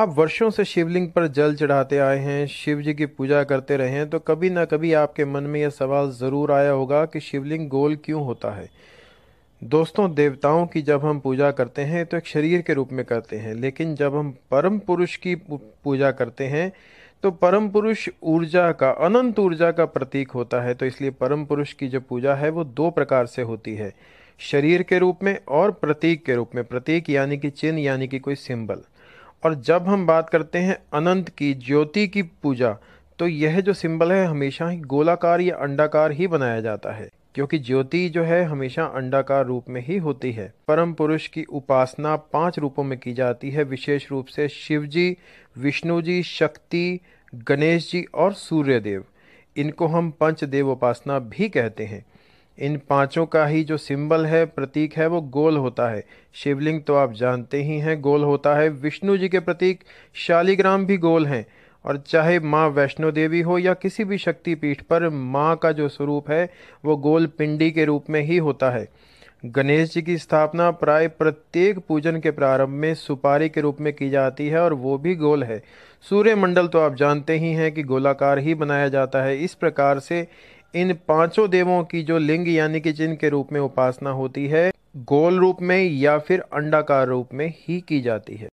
आप वर्षों से शिवलिंग पर जल चढ़ाते आए हैं शिव जी की पूजा करते रहे हैं तो कभी ना कभी आपके मन में यह सवाल ज़रूर आया होगा कि शिवलिंग गोल क्यों होता है दोस्तों देवताओं की जब हम पूजा करते हैं तो एक शरीर के रूप में करते हैं लेकिन जब हम परम पुरुष की पूजा करते हैं तो परम पुरुष ऊर्जा का अनंत ऊर्जा का प्रतीक होता है तो इसलिए परम पुरुष की जो पूजा है वो दो प्रकार से होती है शरीर के रूप में और प्रतीक के रूप में प्रतीक यानी कि चिन्ह यानी कि कोई सिंबल और जब हम बात करते हैं अनंत की ज्योति की पूजा तो यह जो सिंबल है हमेशा ही गोलाकार या अंडाकार ही बनाया जाता है क्योंकि ज्योति जो है हमेशा अंडाकार रूप में ही होती है परम पुरुष की उपासना पांच रूपों में की जाती है विशेष रूप से शिव जी विष्णु जी शक्ति गणेश जी और सूर्य देव इनको हम पंचदेव उपासना भी कहते हैं इन पांचों का ही जो सिंबल है प्रतीक है वो गोल होता है शिवलिंग तो आप जानते ही हैं गोल होता है विष्णु जी के प्रतीक शालिग्राम भी गोल हैं और चाहे माँ वैष्णो देवी हो या किसी भी शक्ति पीठ पर माँ का जो स्वरूप है वो गोल पिंडी के रूप में ही होता है गणेश जी की स्थापना प्राय प्रत्येक पूजन के प्रारंभ में सुपारी के रूप में की जाती है और वो भी गोल है सूर्यमंडल तो आप जानते ही हैं कि गोलाकार ही बनाया जाता है इस प्रकार से इन पांचों देवों की जो लिंग यानी कि जिन के रूप में उपासना होती है गोल रूप में या फिर अंडाकार रूप में ही की जाती है